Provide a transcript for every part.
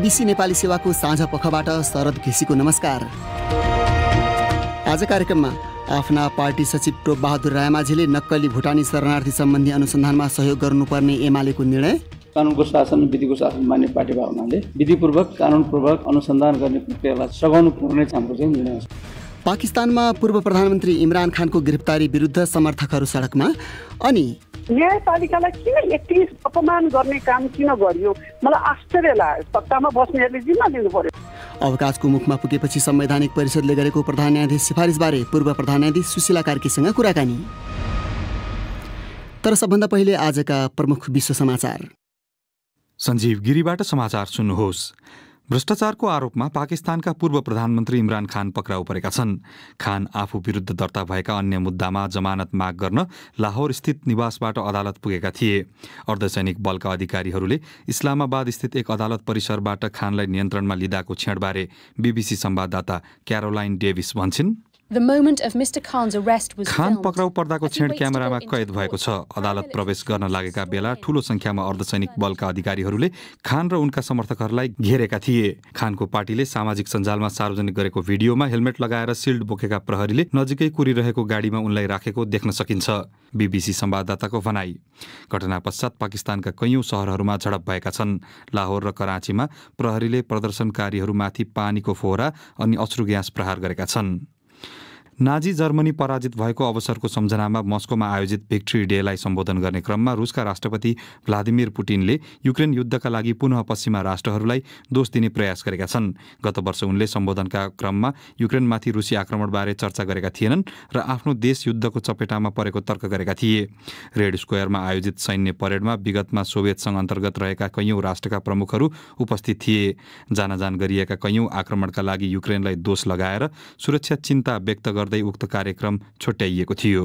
BBC Nepali सेवाको साँझ पखबाट शरद घिसीको नमस्कार आज कार्यक्रममा आफ्ना पार्टी सचिव बहादुर रायमाझीले नक्कली भुटानी शरणार्थी सम्बन्धी अनुसन्धानमा सहयोग गर्नुपर्ने एमालेको निर्णय कानुनको शासन विधिको शासन मान्ने पार्टी भएको हुनाले विधिपूर्वक कानुनपूर्वक अनुसन्धान गर्ने प्रक्रियालाई सघाउनु पर्ने हाम्रो चाहिँ निर्णय पाकिस्तानमा पूर्व प्रधानमन्त्री इमरान खानको गिरफ्तारी विरुद्ध समर्थकहरू सडकमा अनि न्यायपालिकालाई किन यति अपमान गर्ने काम किन गरियो मलाई आश्चर्य लाग्यो सत्तामा बस्नेहरूले जिम्मा लिनु पर्यो अवकाशको मुखमा पुगेपछि संवैधानिक परिषदले गरेको प्रधान न्यायाधीश सिफारिसबारे पूर्व प्रधान न्यायाधीश सुशीला कार्कीसँग कुराकानी तर सबभन्दा पहिले आजका प्रमुख विश्व समाचार सञ्जीव गिरीबाट समाचार सुन्नुहोस् भ्रष्टाचारको आरोपमा पाकिस्तानका पूर्व प्रधानमन्त्री इमरान खान पक्राउ परेका छन् खान आफू विरुद्ध दर्ता भएका अन्य मुद्दामा जमानत माग गर्न लाहौर स्थित निवासबाट अदालत पुगेका थिए अर्धसैनिक बलका अधिकारीहरूले इस्लामाबाद स्थित एक अदालत परिसरबाट खानलाई नियन्त्रणमा लिँदाको छेडबारे बिबिसी संवाददाता क्यारोलाइन डेभिस भन्छन् खान पक्राउ पर्दाको छेड क्यामेरामा कैद भएको छ अदालत प्रवेश गर्न लागेका बेला ठूलो संख्यामा अर्धसैनिक बलका अधिकारीहरूले खान र उनका समर्थकहरूलाई घेरेका थिए खानको पार्टीले सामाजिक सञ्जालमा सार्वजनिक गरेको भिडियोमा हेलमेट लगाएर सिल्ड बोकेका प्रहरीले नजिकै कुरिरहेको गाडीमा उनलाई राखेको देख्न सकिन्छ बिबिसी संवाददाताको भनाई घटना पश्चात पाकिस्तानका कैयौँ सहरहरूमा झडप भएका छन् लाहोर र कराँचीमा प्रहरीले प्रदर्शनकारीहरूमाथि पानीको फोहरा अनि अश्रु ग्यास प्रहार गरेका छन् नाजी जर्मनी पराजित भएको अवसरको सम्झनामा मस्कोमा आयोजित भिक्ट्री डेलाई सम्बोधन गर्ने क्रममा रुसका राष्ट्रपति भ्लादिमिर पुटिनले युक्रेन युद्धका लागि पुनः पश्चिमा राष्ट्रहरूलाई दोष दिने प्रयास गरेका छन् गत वर्ष उनले सम्बोधनका क्रममा युक्रेनमाथि रुसी आक्रमणबारे चर्चा गरेका थिएनन् र आफ्नो देश युद्धको चपेटामा परेको तर्क गरेका थिए रेड स्क्वायरमा आयोजित सैन्य परेडमा विगतमा सोभियत सङ्घ अन्तर्गत रहेका कैयौँ राष्ट्रका प्रमुखहरू उपस्थित थिए जानजान गरिएका कैयौँ आक्रमणका लागि युक्रेनलाई दोष लगाएर सुरक्षा चिन्ता व्यक्त गर्दै गर्दै उक्त कार्यक्रम छुट्याइएको थियो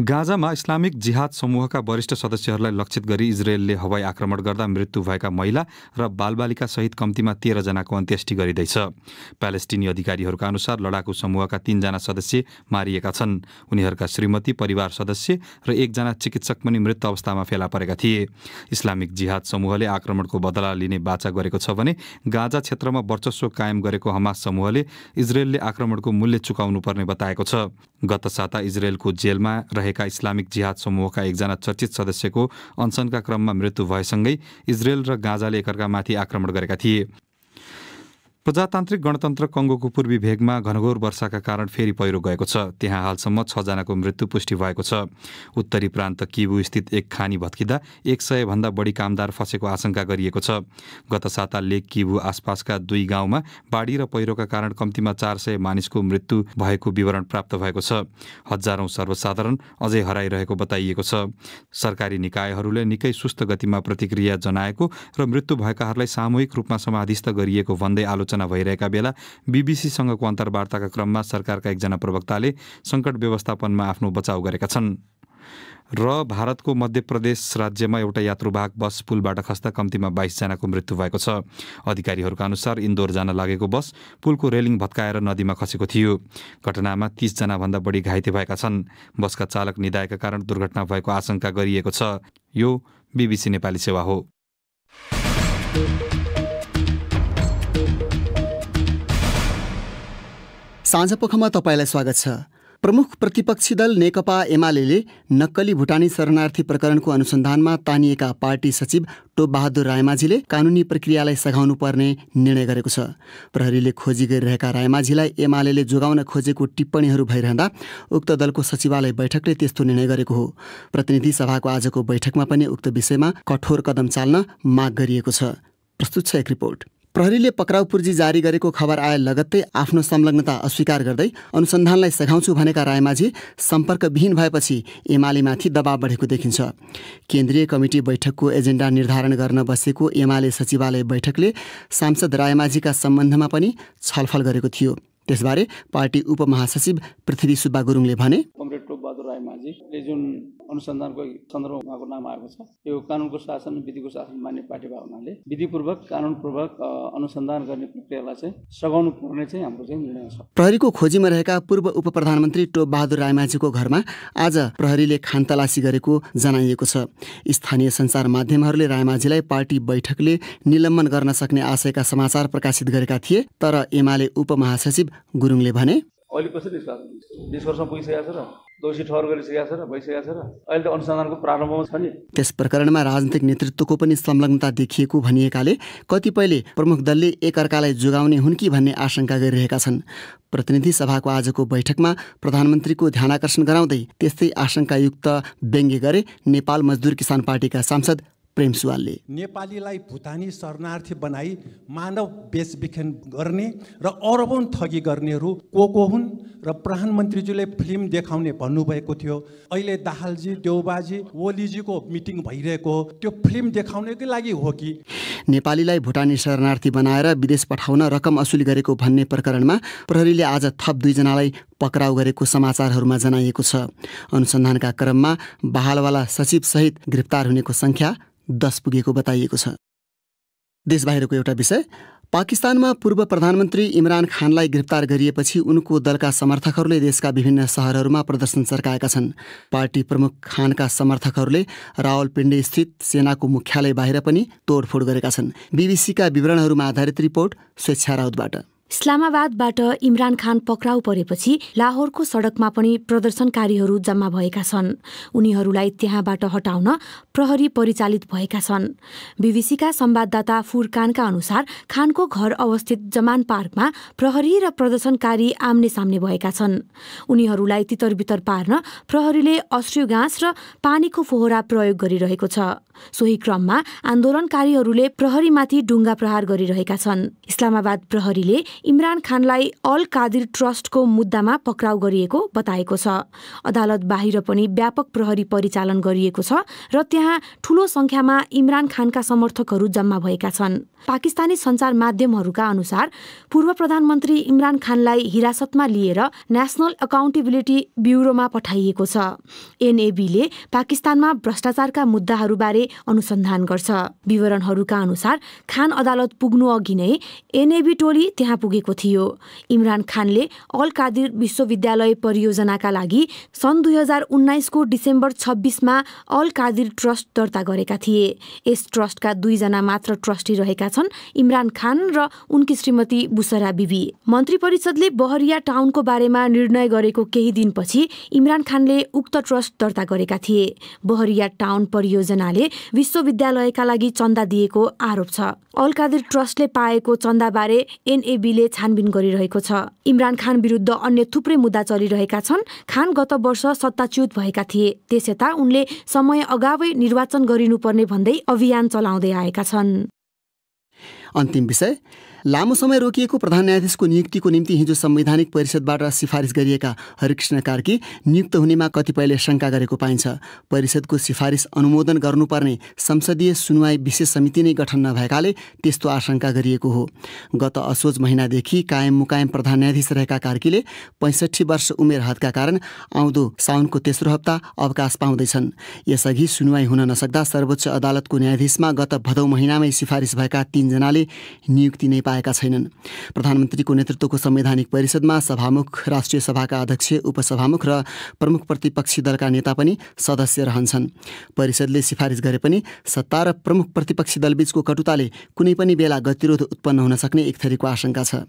गाजामा इस्लामिक जिहाद समूहका वरिष्ठ सदस्यहरूलाई लक्षित गरी इजरायलले हवाई आक्रमण गर्दा मृत्यु भएका महिला र बालबालिका सहित कम्तीमा तेह्रजनाको अन्त्येष्टि गरिँदैछ प्यालेस्टिनी अधिकारीहरूका अनुसार लडाकु समूहका तीनजना सदस्य मारिएका छन् उनीहरूका श्रीमती परिवार सदस्य र एकजना चिकित्सक पनि मृत अवस्थामा फेला परेका थिए इस्लामिक जिहाद समूहले आक्रमणको बदला लिने बाचा गरेको छ भने गाजा क्षेत्रमा वर्चस्व कायम गरेको हमास समूहले इजरायलले आक्रमणको मूल्य चुकाउनुपर्ने बताएको छ गत साता इजरायलको जेलमा रहेका इस्लामिक जिहाद समूहका एकजना चर्चित सदस्यको अनसनका क्रममा मृत्यु भएसँगै इजरायल र गाजाले एकअर्कामाथि आक्रमण गरेका थिए प्रजातान्त्रिक गणतन्त्र कङ्गोको पूर्वी भेगमा घनघोर वर्षाका कारण फेरि पहिरो गएको छ त्यहाँ हालसम्म छजनाको मृत्यु पुष्टि भएको छ उत्तरी प्रान्त किबु स्थित एक खानी भत्किँदा एक सयभन्दा बढी कामदार फँसेको आशंका गरिएको छ गत साता लेक किबु आसपासका दुई गाउँमा बाढी र पहिरोका कारण कम्तीमा चार सय मानिसको मृत्यु भएको विवरण प्राप्त भएको छ हजारौँ सर्वसाधारण अझै हराइरहेको बताइएको छ सरकारी निकायहरूले निकै सुस्त गतिमा प्रतिक्रिया जनाएको र मृत्यु भएकाहरूलाई सामूहिक रूपमा समाधिस्थ गरिएको भन्दै आलोचना आलोचना भइरहेका बेला बिबिसीसँगको अन्तर्वार्ताका क्रममा सरकारका एकजना प्रवक्ताले सङ्कट व्यवस्थापनमा आफ्नो बचाउ गरेका छन् र भारतको मध्य प्रदेश राज्यमा एउटा यात्रुवाहक बस पुलबाट खस्दा कम्तीमा बाइसजनाको मृत्यु भएको छ अधिकारीहरूका अनुसार इन्दोर जान लागेको बस पुलको रेलिङ भत्काएर नदीमा खसेको थियो घटनामा तिसजनाभन्दा बढी घाइते भएका छन् बसका चालक निदायका कारण दुर्घटना भएको आशंका गरिएको छ यो बिबिसी नेपाली सेवा हो साँझपखमा तपाईँलाई स्वागत छ प्रमुख प्रतिपक्षी दल नेकपा एमाले नक्कली भुटानी शरणार्थी प्रकरणको अनुसन्धानमा तानिएका पार्टी सचिव टोपबहादुर रायमाझीले कानुनी प्रक्रियालाई सघाउनु पर्ने निर्णय गरेको छ प्रहरीले खोजी गरिरहेका रायमाझीलाई एमाले जोगाउन खोजेको टिप्पणीहरू भइरहँदा उक्त दलको सचिवालय बैठकले त्यस्तो निर्णय गरेको हो प्रतिनिधि सभाको आजको बैठकमा पनि उक्त विषयमा कठोर कदम चाल्न माग गरिएको छ प्रस्तुत छ एक रिपोर्ट प्रहरीले पक्राउ पूर्जी जारी गरेको खबर आए लगत्तै आफ्नो संलग्नता अस्वीकार गर्दै अनुसन्धानलाई सघाउँछु भनेका रायमाझी सम्पर्कविहीन भएपछि एमालेमाथि दबाव बढेको देखिन्छ केन्द्रीय कमिटी बैठकको एजेन्डा निर्धारण गर्न बसेको एमाले सचिवालय बैठकले सांसद रायमाझीका सम्बन्धमा पनि छलफल गरेको थियो त्यसबारे पार्टी उपमहासचिव पृथ्वी सुब्बा गुरुङले भने राई माझीले जुन अनुसन्धानको सन्दर्भमा उहाँको नाम आएको छ यो कानुनको शासन विधिको शासन मान्ने पार्टी भएको हुनाले विधिपूर्वक कानुनपूर्वक अनुसन्धान गर्ने प्रक्रियालाई चाहिँ सघाउनु पर्ने चाहिँ हाम्रो चाहिँ निर्णय छ प्रहरीको खोजीमा रहेका पूर्व उप प्रधानमन्त्री टोप बहादुर रायमाझीको घरमा आज प्रहरीले खानतलासी गरेको जनाइएको छ स्थानीय सञ्चार माध्यमहरूले रायमाझीलाई पार्टी बैठकले निलम्बन गर्न सक्ने आशयका समाचार प्रकाशित गरेका थिए तर एमाले उपमहासचिव गुरुङले भने अहिले कसरी निष्कर्षमा पुगिसकेको छ र दोषी ठहर छ र छ र अहिले त अनुसन्धानको प्रारम्भमा छ नि त्यस प्रकरणमा राजनीतिक नेतृत्वको पनि संलग्नता देखिएको भनिएकाले कतिपयले प्रमुख दलले एकअर्कालाई जोगाउने हुन् कि भन्ने आशंका गरिरहेका छन् प्रतिनिधि सभाको आजको बैठकमा प्रधानमन्त्रीको ध्यानकर्षण गराउँदै त्यस्तै आशंकायुक्त व्यङ्ग्य गरे नेपाल मजदुर किसान पार्टीका सांसद प्रेम सुवालले नेपालीलाई भुटानी शरणार्थी बनाई मानव बेचबिखन गर्ने र अरबौँ ठगी गर्नेहरू को को हुन् र प्रधानमन्त्रीज्यूले फिल्म देखाउने भन्नुभएको थियो अहिले दाहालजी देउबाजी ओलीजीको मिटिङ भइरहेको त्यो फिल्म देखाउनेकै लागि हो कि नेपालीलाई भुटानी शरणार्थी बनाएर विदेश पठाउन रकम असुल गरेको भन्ने प्रकरणमा प्रहरीले आज थप दुईजनालाई पक्राउ गरेको समाचारहरूमा जनाइएको छ अनुसन्धानका क्रममा बहालवाला सचिवसहित गिरफ्तार हुनेको सङ्ख्या दस पुगेको बताइएको छ देशबाहिरको एउटा विषय पाकिस्तानमा पूर्व प्रधानमन्त्री इमरान खानलाई गिरफ्तार गरिएपछि उनको दलका समर्थकहरूले देशका विभिन्न सहरहरूमा प्रदर्शन चर्काएका छन् पार्टी प्रमुख खानका समर्थकहरूले रावलपिण्डी स्थित सेनाको मुख्यालय बाहिर पनि तोडफोड गरेका छन् बिबिसीका विवरणहरूमा आधारित रिपोर्ट स्वेच्छा राउतबाट इस्लामाबादबाट इमरान खान पक्राउ परेपछि लाहोरको सडकमा पनि प्रदर्शनकारीहरू जम्मा भएका छन् उनीहरूलाई त्यहाँबाट हटाउन प्रहरी परिचालित भएका छन् बिबिसीका संवाददाता फुरकानका अनुसार खानको घर अवस्थित जमान पार्कमा प्रहरी र प्रदर्शनकारी आम्ने सामने भएका छन् उनीहरूलाई तितरबितर पार्न प्रहरीले अश्रु गाँस र पानीको फोहोरा प्रयोग गरिरहेको छ सोही क्रममा आन्दोलनकारीहरूले प्रहरीमाथि डुङ्गा प्रहार गरिरहेका छन् इस्लामाबाद प्रहरीले इमरान खानलाई अल कादिर ट्रस्टको मुद्दामा पक्राउ गरिएको बताएको छ अदालत बाहिर पनि व्यापक प्रहरी परिचालन गरिएको छ र त्यहाँ ठूलो सङ्ख्यामा इमरान खानका समर्थकहरू जम्मा भएका छन् पाकिस्तानी सञ्चार माध्यमहरूका अनुसार पूर्व प्रधानमन्त्री इमरान खानलाई हिरासतमा लिएर नेसनल अकाउन्टेबिलिटी ब्युरोमा पठाइएको छ एनएबीले पाकिस्तानमा भ्रष्टाचारका मुद्दाहरूबारे अनुसन्धान गर्छ विवरणहरूका अनुसार खान अदालत पुग्नु अघि नै एनएबी टोली त्यहाँ पुगेको थियो इमरान खानले अल कादिर विश्वविद्यालय परियोजनाका लागि सन् दुई हजार उन्नाइसको डिसेम्बर छब्बिसमा अल कादिर ट्रस्ट दर्ता गरेका थिए यस ट्रस्टका दुईजना मात्र ट्रस्टी रहेका छन् इमरान खान र उनकी श्रीमती बुसरा बिबी मन्त्री परिषदले बहरिया टाउनको बारेमा निर्णय गरेको केही दिनपछि इमरान खानले उक्त ट्रस्ट दर्ता गरेका थिए बहरिया टाउन परियोजनाले विश्वविद्यालयका लागि चन्दा दिएको आरोप छ अल कादिर ट्रस्टले पाएको चन्दाबारे एनएबी प्रहरीले छानबिन गरिरहेको छ इमरान खान विरुद्ध अन्य थुप्रै मुद्दा चलिरहेका छन् खान गत वर्ष सत्ताच्युत भएका थिए त्यसयता उनले समय अगावै निर्वाचन गरिनुपर्ने भन्दै अभियान चलाउँदै आएका छन् अन्तिम विषय लामो समय रोकिएको प्रधान न्यायाधीशको नियुक्तिको निम्ति हिजो संवैधानिक परिषदबाट सिफारिस गरिएका हरिकृष्ण कार्की नियुक्त हुनेमा कतिपयले शङ्का गरेको पाइन्छ परिषदको सिफारिस अनुमोदन गर्नुपर्ने संसदीय सुनवाई विशेष समिति नै गठन नभएकाले त्यस्तो आशंका गरिएको हो गत असोज महिनादेखि कायम मुकायम प्रधान न्यायाधीश रहेका कार्कीले पैँसठी वर्ष उमेर हदका कारण आउँदो साउनको तेस्रो हप्ता अवकाश पाउँदैछन् यसअघि सुनवाई हुन नसक्दा सर्वोच्च अदालतको न्यायाधीशमा गत भदौ महिनामै सिफारिस भएका तीनजनाले नियुक्ति नै पाए पाएका छैनन् प्रधानमन्त्रीको नेतृत्वको संवैधानिक परिषदमा सभामुख राष्ट्रिय सभाका अध्यक्ष उपसभामुख र प्रमुख प्रतिपक्षी दलका नेता पनि सदस्य रहन्छन् परिषदले सिफारिस गरे पनि सत्ता र प्रमुख प्रतिपक्षी दलबीचको कटुताले कुनै पनि बेला गतिरोध उत्पन्न हुन सक्ने एक थरीको आशंका छ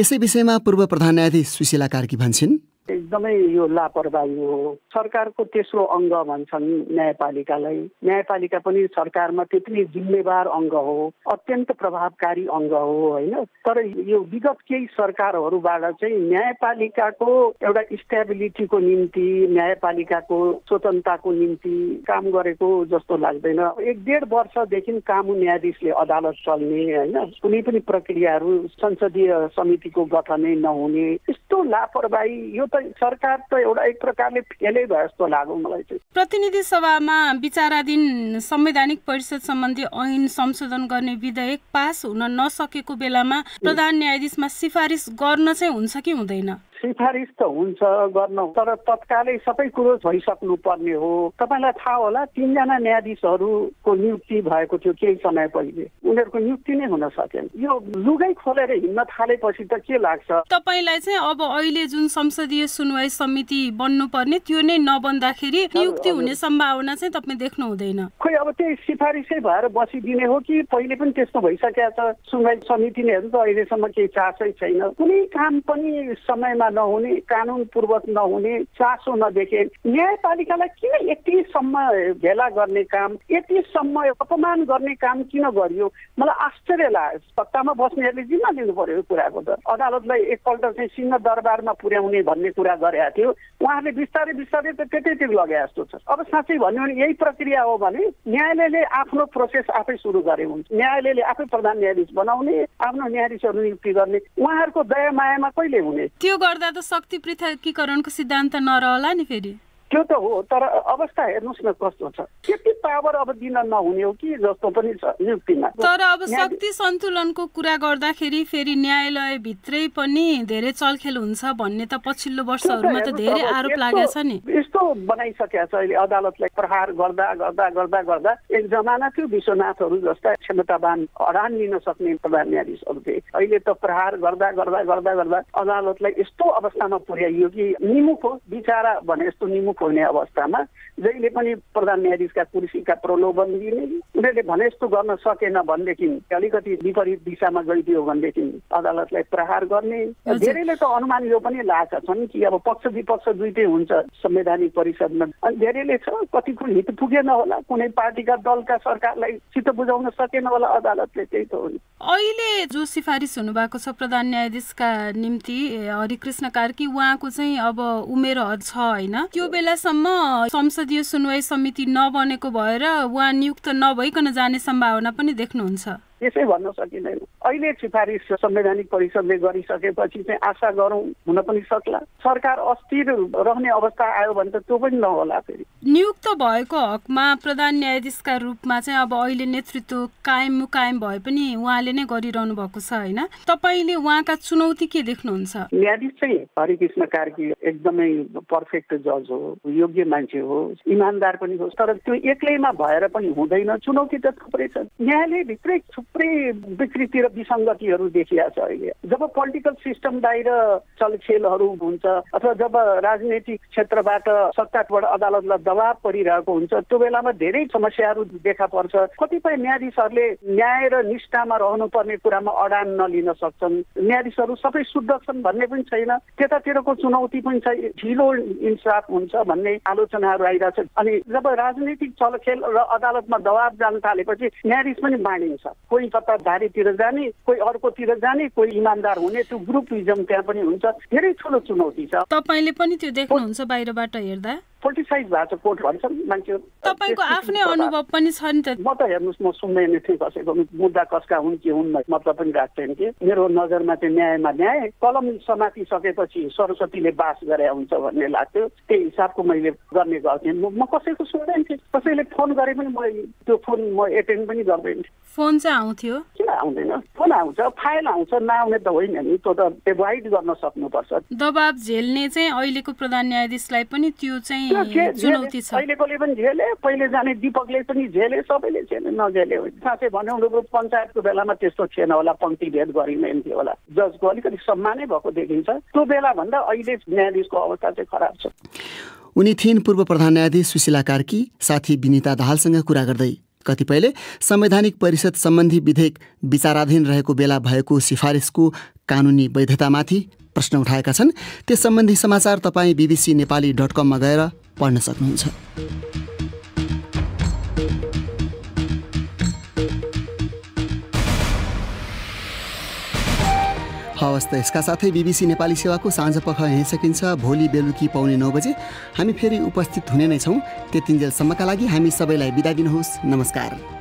यसै विषयमा पूर्व प्रधान न्यायाधीश सुशीला कार्की भन्छन् एकदमै यो लापरवाही हो सरकारको तेस्रो अङ्ग भन्छन् न्यायपालिकालाई न्यायपालिका पनि सरकारमा त्यति नै जिम्मेवार अङ्ग हो अत्यन्त प्रभावकारी अङ्ग हो होइन तर यो विगत केही सरकारहरूबाट चाहिँ न्यायपालिकाको एउटा स्टेबिलिटीको निम्ति न्यायपालिकाको स्वतन्त्रताको निम्ति काम गरेको जस्तो लाग्दैन एक डेढ वर्षदेखि कामु न्यायाधीशले अदालत चल्ने होइन कुनै पनि प्रक्रियाहरू संसदीय समितिको गठनै नहुने यस्तो लापरवाही यो त सरकार त एउटा एक प्रकारले फेलै भयो जस्तो लाग्यो मलाई चाहिँ प्रतिनिधि सभामा विचाराधीन संवैधानिक परिषद सम्बन्धी ऐन संशोधन गर्ने विधेयक पास हुन नसकेको बेलामा प्रधान न्यायाधीशमा सिफारिस गर्न चाहिँ हुन्छ कि हुँदैन सिफारिस त हुन्छ गर्न तर तत्कालै सबै कुरो भइसक्नु पर्ने हो तपाईँलाई थाहा होला तिनजना न्यायाधीशहरूको नियुक्ति भएको थियो केही समय पहिले उनीहरूको नियुक्ति नै हुन सकेन यो लुगै खोलेर हिँड्न थालेपछि त के लाग्छ तपाईँलाई चाहिँ अब अहिले जुन संसदीय सुनवाई समिति बन्नु पर्ने त्यो नै नबन्दाखेरि नियुक्ति हुने सम्भावना चाहिँ तपाईँ देख्नु हुँदैन खोइ अब त्यही सिफारिसै भएर बसिदिने हो कि पहिले पनि त्यस्तो भइसकेको छ सुनवाई नै त अहिलेसम्म केही चासै छैन कुनै काम पनि समयमा नहुने कानुन पूर्वक नहुने चासो नदेखे न्यायपालिकालाई किन यति यतिसम्म भेला गर्ने काम यतिसम्म अपमान गर्ने काम किन गरियो मलाई आश्चर्य लाग्यो सत्तामा बस्नेहरूले जिम्मा लिनु पर्यो यो कुराको त अदालतलाई एकपल्ट चाहिँ सिंह दरबारमा पुर्याउने भन्ने कुरा गरेका थियो उहाँहरूले बिस्तारै बिस्तारै त त्यतैतिर लगे जस्तो छ अब साँच्चै भन्यो भने यही प्रक्रिया हो भने न्यायालयले आफ्नो प्रोसेस आफै सुरु गरे हुन्छ न्यायालयले आफै प्रधान न्यायाधीश बनाउने आफ्नो न्यायाधीशहरू नियुक्ति गर्ने उहाँहरूको दया मायामा कहिले हुने त्यो गर्दा त शक्ति पृथकीकरणको सिद्धान्त नरहला नि फेरि त्यो त हो तर अवस्था हेर्नुहोस् न कस्तो छ त्यति पावर अब दिन नहुने हो कि जस्तो पनि छ नियुक्तिमा तर अब शक्ति सन्तुलनको कुरा गर्दाखेरि फेरि न्यायालयभित्रै पनि धेरै चलखेल हुन्छ भन्ने त पछिल्लो वर्षहरूमा त धेरै आरोप लागेको छ नि यस्तो बनाइसकेको छ अहिले अदालतलाई प्रहार गर्दा गर्दा गर्दा गर्दा एक जमाना थियो विश्वनाथहरू जस्ता क्षमतावान अडान लिन सक्ने प्रधान न्यायाधीशहरू थिए अहिले त प्रहार गर्दा गर्दा गर्दा गर्दा अदालतलाई यस्तो अवस्थामा पुर्याइयो कि निमुख हो बिचारा भने यस्तो निमुख हुने अवस्थामा जहिले पनि प्रधान न्यायाधीशका कुर्सीका प्रलोभन दिने उनीहरूले भने यस्तो गर्न सकेन भनेदेखि अलिकति विपरीत दिशामा गइदियो भनेदेखि अदालतलाई प्रहार गर्ने धेरैले त अनुमान यो पनि लागेका छन् कि अब पक्ष विपक्ष दुइटै हुन्छ संवैधानिक परिषदमा अनि धेरैले छ कतिको हित पुगेन होला कुनै पार्टीका दलका सरकारलाई चित्त बुझाउन सकेन होला अदालतले त्यही त हो अहिले जो सिफारिस हुनुभएको छ प्रधान न्यायाधीशका निम्ति हरिकृष्ण कार्की उहाँको चाहिँ अब उमेर छ होइन त्यो बेला बेलासम्म संसदीय सुनवाई समिति नबनेको भएर उहाँ नियुक्त नभइकन जाने सम्भावना पनि देख्नुहुन्छ त्यसै भन्न सकिँदैन अहिले सिफारिस संवैधानिक परिषदले गरिसकेपछि चाहिँ आशा गरौँ हुन पनि सक्ला सरकार अस्थिर रहने अवस्था आयो भने त त्यो पनि नहोला फेरि नियुक्त भएको हकमा प्रधान न्यायाधीशका रूपमा चाहिँ अब अहिले नेतृत्व कायम मुकायम भए पनि उहाँले नै गरिरहनु भएको छ होइन तपाईँले उहाँका चुनौती के देख्नुहुन्छ न्यायाधीश चाहिँ हरिकृष्ण कार्की एकदमै पर्फेक्ट जज हो योग्य मान्छे हो इमान्दार पनि हो तर त्यो एक्लैमा भएर पनि हुँदैन चुनौती त थुप्रै छ न्यायालयभित्रै थुप्रै विकृति र विसङ्गतिहरू देखिरहेछ अहिले जब पोलिटिकल सिस्टम बाहिर चलखेलहरू हुन्छ अथवा जब राजनैतिक क्षेत्रबाट सत्ताबाट अदालतलाई दबाव परिरहेको हुन्छ त्यो बेलामा धेरै समस्याहरू देखा पर्छ कतिपय न्यायाधीशहरूले न्याय र निष्ठामा रहनुपर्ने कुरामा अडान नलिन सक्छन् न्यायाधीशहरू सबै शुद्ध छन् भन्ने पनि छैन त्यतातिरको चुनौती पनि छ ढिलो इन्साफ हुन्छ भन्ने आलोचनाहरू आइरहेछ अनि जब राजनीतिक चलखेल र अदालतमा दबाब जान थालेपछि न्यायाधीश पनि बाँडिन्छ कोही सत्ताधारीतिर जाने कोही अर्कोतिर जाने कोही इमान्दार हुने त्यो ग्रुप त्यहाँ पनि हुन्छ धेरै ठुलो चुनौती छ तपाईँले पनि त्यो देख्नुहुन्छ बाहिरबाट हेर्दा पोलिटिसाइज भएको कोर्ट भन्छन् मान्छेहरू तपाईँको आफ्नै अनुभव पनि छ नि त म त हेर्नुहोस् म सुन्दैन थिएँ कसैको मुद्दा कसका हुन् कि हुन् मतलब पनि राख्थेँ कि मेरो नजरमा चाहिँ न्यायमा न्याय कलम समातिसकेपछि सरस्वतीले बास गरे हुन्छ भन्ने लाग्थ्यो त्यही हिसाबको मैले गर्ने गर्थेँ म कसैको सुन्दैन थिएँ कसैले फोन गरे पनि म त्यो फोन म एटेन्ड पनि गर्दैन फोन चाहिँ आउँथ्यो किन आउँदैन फोन आउँछ फाइल आउँछ नआउने त होइन नि त्यो त एभोइड गर्न सक्नुपर्छ दबाब झेल्ने चाहिँ अहिलेको प्रधान न्यायाधीशलाई पनि त्यो चाहिँ चुनौती छ अहिलेकोले पनि झेले पहिले जाने दिपकले पनि झेले सबैले झेले नझेले साँच्चै भन्यो भने पञ्चायतको बेलामा त्यस्तो थिएन होला पङ्क्ति भेद गरिँदैन थियो होला जजको अलिकति सम्मानै भएको देखिन्छ त्यो बेलाभन्दा अहिले न्यायाधीशको अवस्था चाहिँ खराब छ उनी थिइन् पूर्व प्रधान न्यायाधीश सुशीला कार्की साथी विनिता दाहालसँग कुरा गर्दै कतिपयले संवैधानिक परिषद सम्बन्धी विधेयक विचाराधीन रहेको बेला भएको सिफारिसको कानुनी वैधतामाथि प्रश्न उठाएका छन् त्यस सम्बन्धी समाचार तपाईँ बिबिसी नेपाली डट कममा गएर पढ्न सक्नुहुन्छ हवस् त यसका साथै बिबिसी नेपाली सेवाको साँझ पख यहीँ सकिन्छ भोलि बेलुकी पाउने नौ बजे हामी फेरि उपस्थित हुने नै छौँ त्यतिन्जेलसम्मका लागि हामी सबैलाई बिदा दिनुहोस् नमस्कार